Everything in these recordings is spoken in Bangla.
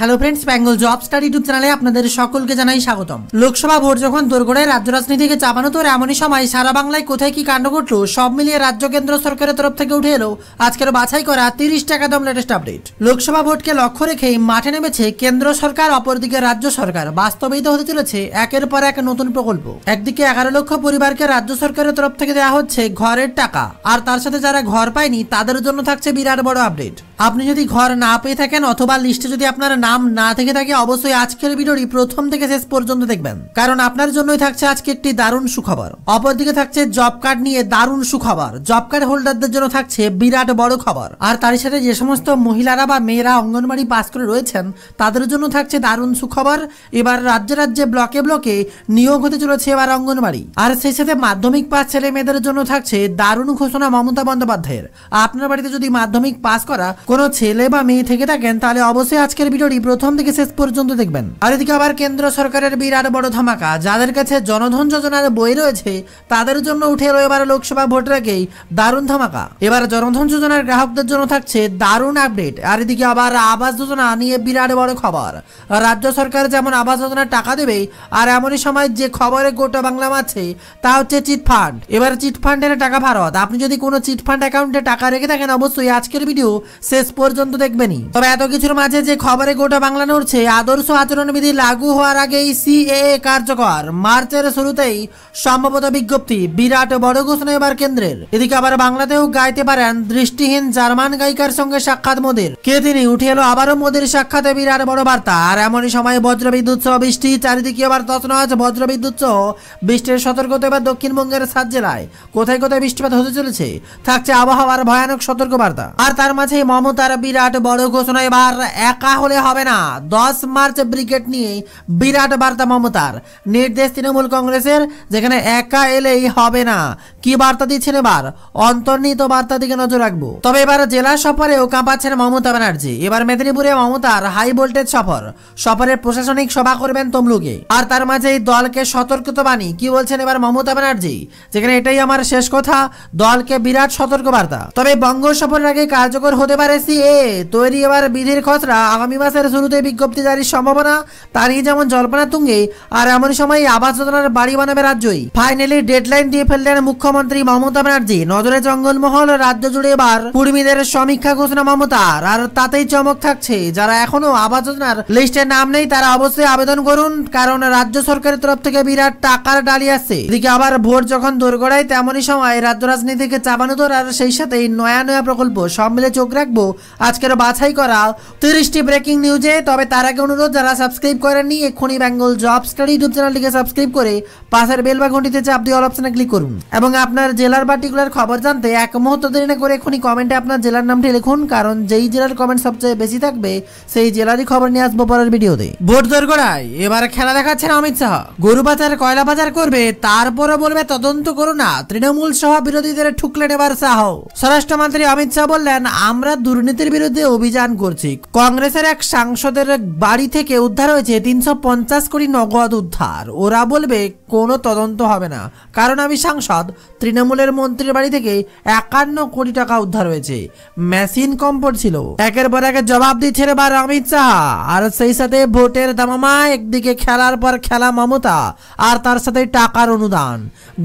hello friends Bengal job star YouTube চ্যানেলে আপনাদের সকলকে জানাই স্বাগতম লোকসভা ভোট যখন দোরগোড়ায় রাজ্য রাজনীতিকে চাপানো তোর এমনই সময় সারা বাংলায় কোথায় কি কাণ্ড ঘটল সব মিলিয়ে রাজ্য কেন্দ্র সরকারের তরফ থেকে উঠে এলো আজকের বাছাই করা তিরিশ টাকা দম লেটেস্ট আপডেট লোকসভা ভোটকে লক্ষ্য রেখে মাঠে নেমেছে কেন্দ্র সরকার অপরদিকে রাজ্য সরকার বাস্তবিত হতে চলেছে একের পর এক নতুন প্রকল্প একদিকে এগারো লক্ষ পরিবারকে রাজ্য সরকারের তরফ থেকে দেওয়া হচ্ছে ঘরের টাকা আর তার সাথে যারা ঘর পায়নি তাদের জন্য থাকছে বিরাট বড় আপডেট আপনি যদি ঘর না পেয়ে থাকেন অথবা লিস্টে যদি আপনার নাম না থেকে থাকে অবশ্যই আজকের ভিডিওটি প্রথম থেকে শেষ পর্যন্ত দেখবেন কারণ আপনার জন্যই থাকছে আজকে একটি দারুণ সুখবর অপরদিকে থাকছে জব কার্ড নিয়ে দারুণ সুখবর জব কার্ড হোল্ডারদের জন্য থাকছে বিরাট বড় খবর আর তার সাথে যে সমস্ত মহিলারা বা মেয়েরা অঙ্গনবাড়ি পাস করে রয়েছেন তাদের জন্য থাকছে দারুণ সুখবর এবার রাজ্যে রাজ্যে ব্লকে ব্লকে নিয়োগ হতে চলেছে এবার অঙ্গনবাড়ি আর সেই সাথে মাধ্যমিক পাস ছেলে মেয়েদের জন্য থাকছে দারুণ ঘোষণা মমতা বন্দ্যোপাধ্যায়ের আপনার বাড়িতে যদি মাধ্যমিক পাস করা কোনো ছেলে বা মেয়ে থেকে থাকেন তাহলে অবশ্যই আজকের ভিডিওটি প্রথম থেকে শেষ পর্যন্ত দেখবেন আর এদিকে আবার কেন্দ্র সরকারের বিরাট বড় ধামাকা যাদের কাছে জনধন যোজনার বই রয়েছে তাদের জন্য উঠে এলো এবার লোকসভা ভোটের আগেই দারুণ ধামাকা এবার জনধন যোজনার গ্রাহকদের জন্য থাকছে দারুণ আপডেট আর এদিকে আবার আবাস যোজনা নিয়ে বিরাট বড় খবর রাজ্য সরকার যেমন আবাস যোজনার টাকা দেবে আর এমনই সময় যে খবরে গোটা বাংলা মাছে তা হচ্ছে চিট ফান্ড এবার চিট ফান্ডের টাকা ভারত আপনি যদি কোনো চিট ফান্ড অ্যাকাউন্টে টাকা রেখে থাকেন অবশ্যই আজকের ভিডিও সে শেষ পর্যন্ত দেখবেনি তবে এত কিছুর মাঝে যে খবরে গোটা বাংলা নড়ছে আদর্শ আচরণ বিধি লাগু হওয়ার আগেই সিএ কার্যকর মার্চের শুরুতেই সম্ভবত বিজ্ঞপ্তি বিরাট বড় ঘোষণা এবার কেন্দ্রের এদিকে আবার বাংলাতেও গাইতে পারেন দৃষ্টিহীন জার্মান গায়িকার সঙ্গে সাক্ষাৎ মোদের কে তিনি উঠে এলো আবারও মোদের সাক্ষাতে বিরাট বড় বার্তা আর এমনই সময় বজ্রবিদ্যুৎ সহ বৃষ্টি চারিদিকে আবার তৎনাজ বজ্রবিদ্যুৎ সহ বৃষ্টির সতর্কতা এবার দক্ষিণবঙ্গের সাত জেলায় কোথায় কোথায় বৃষ্টিপাত হতে চলেছে থাকছে আবহাওয়ার ভয়ানক সতর্ক বার্তা আর তার মাঝে মম মমতার বিরাট বড় ঘোষণা এবার একা হলে হবে না দশ মার্চ ব্রিগেড নিয়ে বিরাট বার্তা মমতার নির্দেশ তৃণমূল কংগ্রেসের যেখানে একা এলেই হবে না কি বার্তা দিচ্ছেন এবার অন্তর্নিহিত বার্তা দিকে নজর রাখবো তবে এবার জেলা সফরেও কাঁপাচ্ছেন মমতা ব্যানার্জি এবার মেদিনীপুরে মমতার হাই ভোল্টেজ সফর সফরের প্রশাসনিক সভা করবেন তমলুকে আর তার মাঝে এই দলকে সতর্কতা বাণী কি বলছেন এবার মমতা ব্যানার্জি যেখানে এটাই আমার শেষ কথা দলকে বিরাট সতর্ক বার্তা তবে বঙ্গ সফরের আগে কার্যকর হতে পারে এ তৈরি এবার বিধির খসড়া আগামী মাসের শুরুতে বিজ্ঞপ্তি জারির সম্ভাবনা তারই যেমন জল্পনা তুঙ্গে আর এমন সময় আবাস যোজনার বাড়ি বানাবে রাজ্যই ফাইনালি ডেডলাইন দিয়ে ফেললেন মুখ্যমন্ত্রী মমতা ব্যানার্জি নজরে জঙ্গলমহল রাজ্য জুড়ে এবার কর্মীদের সমীক্ষা ঘোষণা মমতার আর তাতেই চমক থাকছে যারা এখনো আবাস যোজনার লিস্টে নাম নেই তারা অবশ্যই আবেদন করুন কারণ রাজ্য সরকারের তরফ থেকে বিরাট টাকার ডালি আসছে এদিকে আবার ভোট যখন দোরগড়ায় তেমনই সময় রাজ্য রাজনীতিকে চাপানো তোর আর সেই সাথে নয়া নয়া প্রকল্প সব মিলে চোখ রাখবো আজকের বাছাই করা তিরিশটি ব্রেকিং নিউজে তবে তার আগে অনুরোধ যারা সাবস্ক্রাইব করেননি এক্ষুনি বেঙ্গল জব স্টাডি ইউটিউব চ্যানেলটিকে সাবস্ক্রাইব করে পাশের বেল বা ঘন্টিতে চাপ দিয়ে অল ক্লিক করুন এবং আপনার জেলার পার্টিকুলার খবর জানতে এক মুহূর্ত দেরি না করে এক্ষুনি কমেন্টে আপনার জেলার নামটি লিখুন কারণ যেই জেলার কমেন্ট সবচেয়ে বেশি থাকবে সেই জেলারই খবর নিয়ে আসবো পরের ভিডিওতে ভোট দোরগোড়ায় এবার খেলা দেখাচ্ছেন অমিত শাহ গরু বাজার কয়লা বাজার করবে তারপরও বলবে তদন্ত করো না তৃণমূল সহ বিরোধীদের ঠুকলেন এবার শাহ স্বরাষ্ট্রমন্ত্রী অমিত শাহ বললেন আমরা দুর্নীতির বিরুদ্ধে অভিযান করছে কংগ্রেসের এক সাংসদের বাড়ি থেকে উদ্ধার হয়েছে তিনশো পঞ্চাশ কোটি নগদ উদ্ধার ওরা বলবে কোনো তদন্ত হবে না কারণ আমি সাংসদ তৃণমূলের মন্ত্রীর বাড়ি থেকে একান্ন কোটি টাকা উদ্ধার হয়েছে মেশিন কম ছিল একের পর এক জবাব রে বার অমিত শাহ আর সেই সাথে ভোটের দামামা একদিকে খেলার পর খেলা মমতা আর তার সাথে টাকার অনুদান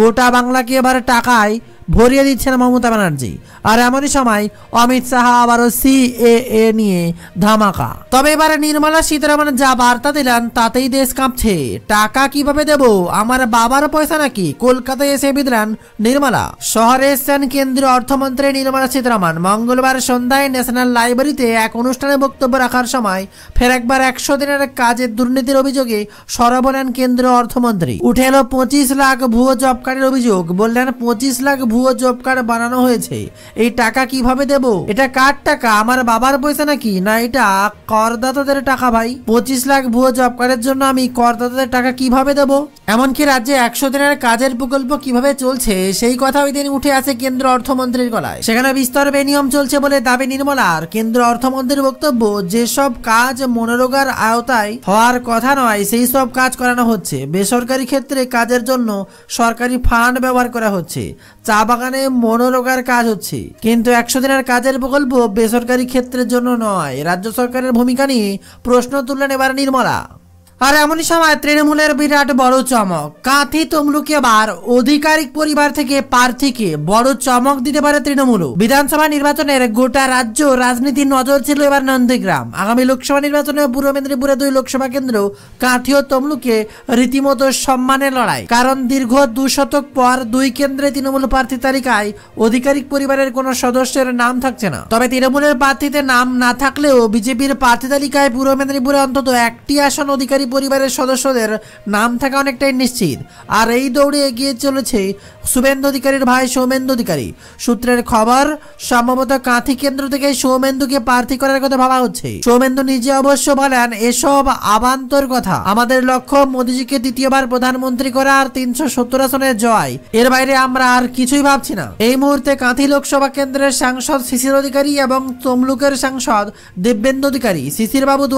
গোটা বাংলাকে এবার টাকায় ভরিয়ে দিচ্ছেন মমতা ব্যানার্জি আর এমনই সময় অমিত শাহ আবারও সি এ নিয়ে ধামাকা তবে এবারে নির্মলা সীতারামন যা বার্তা দিলেন তাতেই দেশ কাঁপছে টাকা কিভাবে দেব আমার বাবার পয়সা নাকি কলকাতায় এসে বিদলেন নির্মলা শহরে এসছেন কেন্দ্রীয় অর্থমন্ত্রী নির্মলা সীতারামন মঙ্গলবার সন্ধ্যায় ন্যাশনাল লাইব্রেরিতে এক অনুষ্ঠানে বক্তব্য রাখার সময় ফের একবার একশো দিনের কাজের দুর্নীতির অভিযোগে সরব হলেন কেন্দ্রীয় অর্থমন্ত্রী উঠে এলো পঁচিশ লাখ ভুয়ো জবকারের অভিযোগ বললেন পঁচিশ লাখ ভুয়ো ভুয়ো জব কার্ড বানানো হয়েছে এই টাকা কিভাবে দেব এটা কার টাকা আমার বাবার পয়সা নাকি না এটা করদাতাদের টাকা ভাই পঁচিশ লাখ ভুয়ো জব কার্ডের জন্য আমি করদাতাদের টাকা কিভাবে দেব এমনকি রাজ্যে একশো দিনের কাজের প্রকল্প কিভাবে চলছে সেই কথা ওই দিন উঠে আসে কেন্দ্র অর্থমন্ত্রীর গলায় সেখানে বিস্তর বেনিয়ম চলছে বলে দাবি নির্মলার কেন্দ্র অর্থমন্ত্রীর বক্তব্য যেসব কাজ মনোরোগার আওতায় হওয়ার কথা নয় সেই সব কাজ করানো হচ্ছে বেসরকারি ক্ষেত্রে কাজের জন্য সরকারি ফান্ড ব্যবহার করা হচ্ছে চা বাগানে মনোরোগার কাজ হচ্ছে কিন্তু একশো দিনের কাজের প্রকল্প বেসরকারি ক্ষেত্রের জন্য নয় রাজ্য সরকারের ভূমিকা নিয়ে প্রশ্ন তুললেন এবার নির্মলা আর এমনই সময় তৃণমূলের বিরাট বড় চমক কাঁথি তমলুকে বার অধিকারিক পরিবার থেকে প্রার্থীকে বড় চমক দিতে পারে তৃণমূল বিধানসভা নির্বাচনের গোটা রাজ্য রাজনীতির নজর ছিল এবার নন্দীগ্রাম আগামী লোকসভা নির্বাচনে পূর্ব মেদিনীপুরে দুই লোকসভা কেন্দ্র কাঁথি ও তমলুকে রীতিমতো সম্মানের লড়াই কারণ দীর্ঘ দু শতক পর দুই কেন্দ্রে তৃণমূল প্রার্থী তালিকায় অধিকারিক পরিবারের কোনো সদস্যের নাম থাকছে না তবে তৃণমূলের প্রার্থীতে নাম না থাকলেও বিজেপির প্রার্থী তালিকায় পূর্ব মেদিনীপুরে অন্তত একটি আসন অধিকারী পরিবারের সদস্যদের নাম থাকা অনেকটাই নিশ্চিত আর এই দৌড়ে এগিয়ে চলেছে শুভেন্দু অধিকারীর ভাই সৌমেন্দু অধিকারী সূত্রের খবর সম্ভবত কাঁথি কেন্দ্র থেকে সৌমেন্দুকে প্রার্থী করার কথা ভাবা হচ্ছে সৌমেন্দু নিজে অবশ্য বলেন এসব আবান্তর কথা আমাদের লক্ষ্য মোদীজিকে দ্বিতীয়বার প্রধানমন্ত্রী করা আর তিনশো সত্তর আসনের জয় এর বাইরে আমরা আর কিছুই ভাবছি না এই মুহূর্তে কাঁথি লোকসভা কেন্দ্রের সাংসদ শিশির অধিকারী এবং তমলুকের সাংসদ দিব্যেন্দু অধিকারী শিশির বাবু দু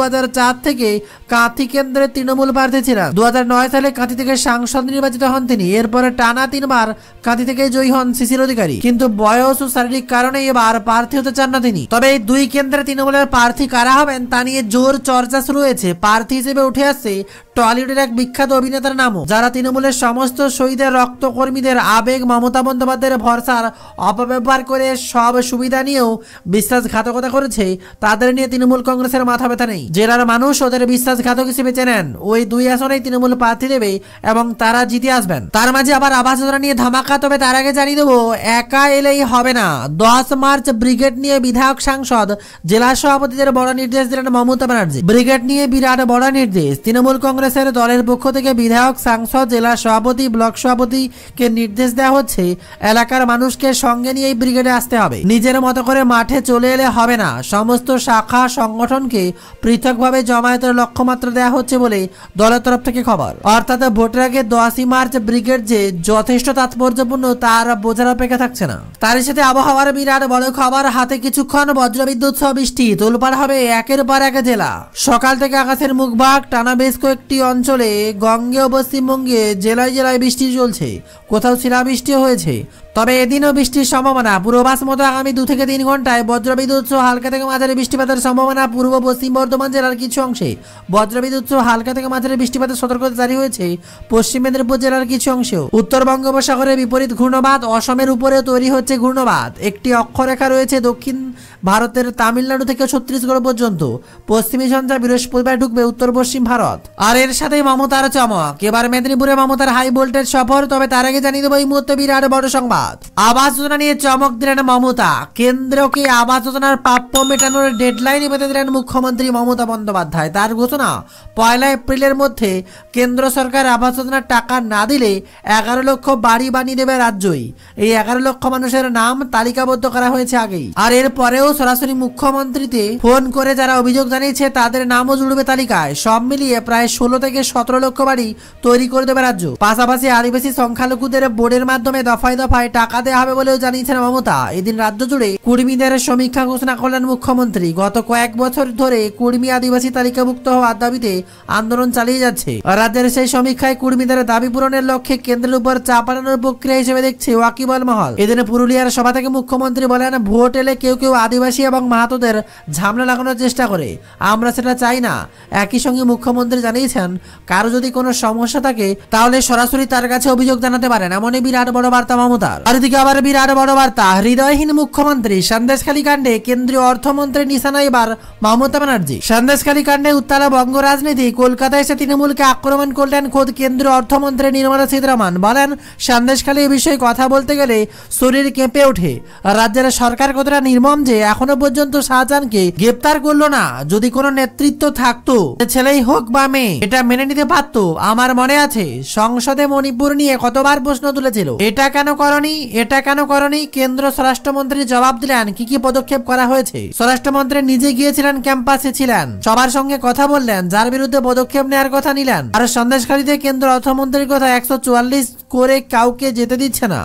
থেকে কাঁথি কেন্দ্রে ধরে তৃণমূল প্রার্থী ছিলেন দু সালে কাঁথি থেকে সাংসদ নির্বাচিত হন তিনি এরপরে টানা তিনবার কাঁথি থেকে জয়ী হন শিশির অধিকারী কিন্তু বয়স ও শারীরিক কারণে এবার প্রার্থী হতে চান না তিনি তবে এই দুই কেন্দ্রে তৃণমূলের প্রার্থী কারা হবেন তা নিয়ে জোর চর্চা শুরু হয়েছে প্রার্থী হিসেবে উঠে আসছে টলিউডের এক বিখ্যাত অভিনেতার নামও যারা তৃণমূলের সমস্ত শহীদের রক্তকর্মীদের আবেগ মমতা বন্দ্যোপাধ্যায়ের ভরসার অপব্যবহার করে সব সুবিধা নিয়েও বিশ্বাসঘাতকতা করেছে তাদের নিয়ে তৃণমূল কংগ্রেসের মাথা ব্যথা নেই জেলার মানুষ ওদের বিশ্বাসঘাতক হিসেবে চেনেন ওই দুই আসনেই তৃণমূল প্রার্থী দেবে এবং তারা জিতে আসবেন তার মাঝে আবার আবাস যোজনা নিয়ে ধামাকা তবে তার আগে জানিয়ে দেবো একা এলেই হবে না দশ মার্চ ব্রিগেড নিয়ে বিধায়ক সাংসদ জেলা সভাপতিদের বড় নির্দেশ দিলেন মমতা ব্যানার্জি ব্রিগেড নিয়ে বিরাট বড় নির্দেশ তৃণমূল কংগ্রেস কংগ্রেসের দলের পক্ষ থেকে বিধায়ক সাংসদ জেলা সভাপতি ব্লক সভাপতিকে নির্দেশ দেওয়া হচ্ছে এলাকার মানুষকে সঙ্গে নিয়ে এই ব্রিগেডে আসতে হবে নিজের মতো করে মাঠে চলে এলে হবে না সমস্ত শাখা সংগঠনকে পৃথকভাবে জমায়েতের লক্ষ্যমাত্রা দেওয়া হচ্ছে বলে দলের তরফ থেকে খবর অর্থাৎ ভোটের আগে দশই মার্চ ব্রিগেড যে যথেষ্ট তাৎপর্যপূর্ণ তার বোঝার অপেক্ষা থাকছে না তার সাথে আবহাওয়ার বিরাট বড় খবর হাতে কিছুক্ষণ বজ্রবিদ্যুৎ সহ বৃষ্টি তোলপাড় হবে একের পর এক জেলা সকাল থেকে আকাশের মুখ ভাগ টানা বেশ কয়েকটি একটি অঞ্চলে গঙ্গে ও পশ্চিমবঙ্গে জেলায় জেলায় বৃষ্টি চলছে কোথাও শিলাবৃষ্টি হয়েছে তবে এদিনও বৃষ্টির সম্ভাবনা পূর্বাভাস মতো আগামী দু থেকে তিন ঘন্টায় বজ্রবিদ্যুৎ সহ হালকা থেকে মাঝারি বৃষ্টিপাতের সম্ভাবনা পূর্ব পশ্চিম বর্ধমান জেলার কিছু অংশে বজ্রবিদ্যুৎ সহ হালকা থেকে মাঝারি বৃষ্টিপাতের সতর্কতা জারি হয়েছে পশ্চিম মেদিনীপুর জেলার কিছু অংশেও উত্তর বঙ্গোপসাগরের বিপরীত ঘূর্ণবাদ অসমের উপরে তৈরি হচ্ছে ঘূর্ণবাদ একটি অক্ষরেখা রয়েছে দক্ষিণ ভারতের তামিলনাড়ু থেকে ছত্তিশগড় পর্যন্ত পশ্চিমী সন্ধ্যা বৃহস্পতিবার ঢুকবে উত্তর পশ্চিম ভারত আর এর সাথে মমতার চমক এবার মেদিনীপুরে মমতার হাই ভোল্টেজ সফর তবে তার আগে জানিয়ে দেবো এই মুহূর্তে বিরাট বড় সংবাদ আবাস যোজনা নিয়ে চমক দিলেন মমতা কেন্দ্রকে আবাস যোজনার প্রাপ্য মেটানোর ডেডলাইন বেঁধে দিলেন মুখ্যমন্ত্রী মমতা বন্দ্যোপাধ্যায় তার ঘোষণা পয়লা এপ্রিলের মধ্যে কেন্দ্র সরকার আবাস যোজনার টাকা না দিলে এগারো লক্ষ বাড়ি বানিয়ে দেবে রাজ্যই এই এগারো লক্ষ মানুষের নাম তালিকাবদ্ধ করা হয়েছে আগেই আর এরপর পরেও সরাসরি মুখ্যমন্ত্রীতে ফোন করে যারা অভিযোগ জানিয়েছে তাদের নামও জুড়বে তালিকায় সব মিলিয়ে প্রায় ষোলো থেকে সতেরো লক্ষ বাড়ি তৈরি করে দেবে রাজ্য পাশাপাশি আদিবাসী সংখ্যালঘুদের বোর্ডের মাধ্যমে দফায় দফায় টাকা দেওয়া হবে বলেও জানিয়েছেন মমতা এদিন রাজ্য জুড়ে কুর্মীদের সমীক্ষা ঘোষণা করলেন মুখ্যমন্ত্রী গত কয়েক বছর ধরে কুর্মী আদিবাসী তালিকাভুক্ত হওয়ার দাবিতে আন্দোলন চালিয়ে যাচ্ছে রাজ্যের সেই সমীক্ষায় কুর্মীদের দাবি পূরণের লক্ষ্যে কেন্দ্রের উপর চাপানোর প্রক্রিয়া হিসেবে দেখছে ওয়াকিবল মহল এদিন পুরুলিয়ার সভা থেকে মুখ্যমন্ত্রী বলেন ভোট এলে কেউ কেউ আদিবাসী এবং মাহাতোদের ঝামলা লাগানোর চেষ্টা করে আমরা সেটা চাই না একই সঙ্গে মুখ্যমন্ত্রী জানিয়েছেন কারো যদি কোনো সমস্যা থাকে তাহলে সরাসরি তার কাছে অভিযোগ জানাতে পারেন এমনই বিরাট বড় বার্তা মমতার চারিদিকে আবার বিরাট বড় বার্তা হৃদয়হীন মুখ্যমন্ত্রী সন্দেশখালী কাণ্ডে কেন্দ্রীয় অর্থমন্ত্রী নিশানা এবার মমতা ব্যানার্জি সন্দেশখালী কাণ্ডে উত্তালা বঙ্গ রাজনীতি কলকাতায় এসে তৃণমূলকে আক্রমণ করলেন খোদ কেন্দ্রীয় অর্থমন্ত্রী নির্মলা সীতারামন বলেন সন্দেশখালী এ বিষয়ে কথা বলতে গেলে শরীর কেঁপে ওঠে রাজ্যের সরকার কতটা নির্মম যে এখনো পর্যন্ত শাহজাহানকে গ্রেপ্তার করলো না যদি কোনো নেতৃত্ব থাকতো ছেলেই হোক বা মেয়ে এটা মেনে নিতে পারত আমার মনে আছে সংসদে মণিপুর নিয়ে কতবার প্রশ্ন তুলেছিল এটা কেন করনি এটা কেন করনি কেন্দ্র স্বরাষ্ট্রমন্ত্রী জবাব দিলেন কি কি পদক্ষেপ করা হয়েছে স্বরাষ্ট্রমন্ত্রী নিজে গিয়েছিলেন ক্যাম্পাসে ছিলেন সবার সঙ্গে কথা বললেন যার বিরুদ্ধে পদক্ষেপ নেওয়ার কথা নিলেন আর সন্দেশকারীদের কেন্দ্র অর্থমন্ত্রীর কথা একশো করে কাউকে যেতে দিচ্ছে না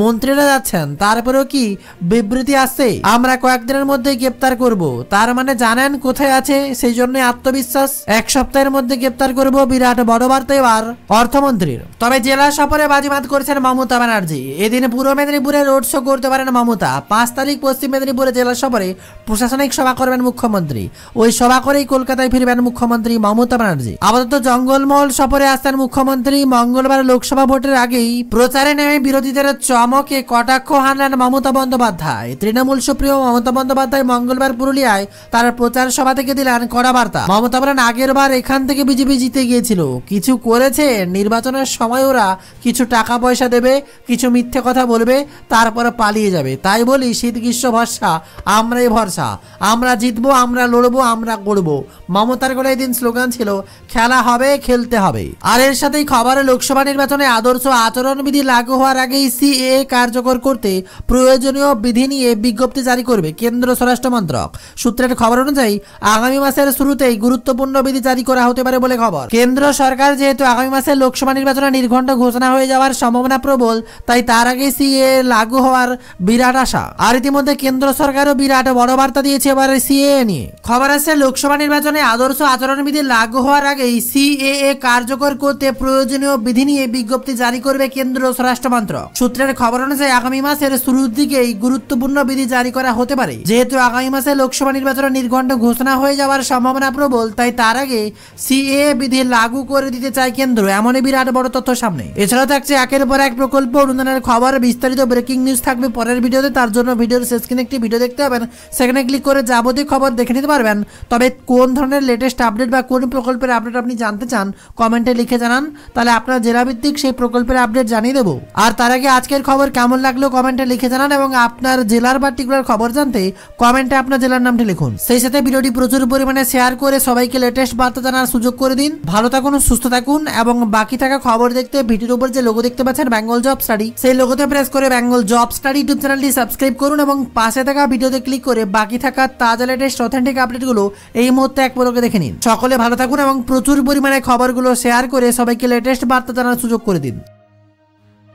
মন্ত্রীরা যাচ্ছেন তারপরেও কি বিবৃতি আসছে আমরা কয়েকদিনের মধ্যে গ্রেপ্তার করব তার মানে জানেন কোথায় আছে সেই জন্য আত্মবিশ্বাস এক সপ্তাহের মধ্যে গ্রেপ্তার করব বিরাট বড় বার্তা এবার অর্থমন্ত্রীর তবে জেলা সফরে বাজিমাত করেছেন মমতা ব্যানার্জি এদিন পূর্ব মেদিনীপুরে রোড শো করতে পারেন মমতা পাঁচ তারিখ পশ্চিম মেদিনীপুরে জেলা সফরে প্রশাসনিক সভা করবেন মুখ্যমন্ত্রী ওই সভা করেই কলকাতায় ফিরবেন মুখ্যমন্ত্রী মমতা ব্যানার্জি আপাতত জঙ্গলমহল সফরে আসছেন মুখ্যমন্ত্রী মঙ্গলবার লোকসভা ভোটের আগে আগেই প্রচারে নেমে বিরোধীদের চমকে কটাক্ষ হানলেন মমতা বন্দ্যোপাধ্যায় তৃণমূল সুপ্রিয় মমতা বন্দ্যোপাধ্যায় মঙ্গলবার পুরুলিয়ায় তার প্রচার সভা থেকে দিলেন কড়া বার্তা মমতা বলেন আগের বার এখান থেকে বিজেপি জিতে গিয়েছিল কিছু করেছে নির্বাচনের সময় ওরা কিছু টাকা পয়সা দেবে কিছু মিথ্যে কথা বলবে তারপরে পালিয়ে যাবে তাই বলি শীত গ্রীষ্ম ভরসা আমরাই ভরসা আমরা জিতবো আমরা লড়বো আমরা গড়বো মমতার গলায় দিন স্লোগান ছিল খেলা হবে খেলতে হবে আর এর সাথেই খবরে লোকসভা নির্বাচনে আদর্শ আচরণবিধি লাগু হওয়ার আগেই সিএ কার্যকর করতে প্রয়োজনীয় বিধি নিয়ে বিজ্ঞপ্তি জারি করবে কেন্দ্র স্বরাষ্ট্র মন্ত্রক সূত্রের খবর অনুযায়ী আগামী মাসের শুরুতেই গুরুত্বপূর্ণ বিধি জারি করা হতে পারে বলে খবর কেন্দ্র সরকার যেহেতু আগামী মাসে লোকসভা নির্বাচনে নির্ঘণ্ট ঘোষণা হয়ে যাওয়ার সম্ভাবনা প্রবল তাই তার আগে সিএ লাগু হওয়ার বিরাট আশা আর ইতিমধ্যে কেন্দ্র সরকারও বিরাট বড় বার্তা দিয়েছে এবার সিএ নিয়ে খবর আছে লোকসভা নির্বাচনে আদর্শ আচরণবিধি লাগু হওয়ার আগেই সিএ কার্যকর করতে প্রয়োজনীয় বিধি নিয়ে বিজ্ঞপ্তি জারি করে করবে কেন্দ্রীয় স্বরাষ্ট্রমন্ত্রক সূত্রের খবর অনুযায়ী আগামী মাসের শুরুর দিকে এই গুরুত্বপূর্ণ বিধি জারি করা হতে পারে যেহেতু আগামী মাসে লোকসভা নির্বাচনে নির্ঘণ্ট ঘোষণা হয়ে যাওয়ার সম্ভাবনা প্রবল তাই তার আগে সিএ বিধি লাগু করে দিতে চায় কেন্দ্র এমনই বিরাট বড় তথ্য সামনে এছাড়াও থাকছে একের পর এক প্রকল্প অনুদানের খবর বিস্তারিত ব্রেকিং নিউজ থাকবে পরের ভিডিওতে তার জন্য ভিডিওর শেষ কিনে একটি ভিডিও দেখতে পাবেন সেখানে ক্লিক করে যাবতীয় খবর দেখে নিতে পারবেন তবে কোন ধরনের লেটেস্ট আপডেট বা কোন প্রকল্পের আপডেট আপনি জানতে চান কমেন্টে লিখে জানান তাহলে আপনার জেলাভিত্তিক সেই প্রকল্পের ম্যাপের আপডেট জানিয়ে দেবো আর তার আগে আজকের খবর কেমন লাগলো কমেন্টে লিখে জানান এবং আপনার জেলার পার্টিকুলার খবর জানতে কমেন্টে আপনার জেলার নামটি লিখুন সেই সাথে ভিডিওটি প্রচুর পরিমাণে শেয়ার করে সবাইকে লেটেস্ট বার্তা জানার সুযোগ করে দিন ভালো থাকুন সুস্থ থাকুন এবং বাকি থাকা খবর দেখতে ভিডিওর উপর যে লোগো দেখতে পাচ্ছেন বেঙ্গল জব স্টাডি সেই লোগোতে প্রেস করে বেঙ্গল জব স্টাডি ইউটিউব চ্যানেলটি সাবস্ক্রাইব করুন এবং পাশে থাকা ভিডিওতে ক্লিক করে বাকি থাকা তাজা লেটেস্ট অথেন্টিক আপডেটগুলো এই মুহূর্তে এক পলকে দেখে নিন সকলে ভালো থাকুন এবং প্রচুর পরিমাণে খবরগুলো শেয়ার করে সবাইকে লেটেস্ট বার্তা জানার সুযোগ করে দিন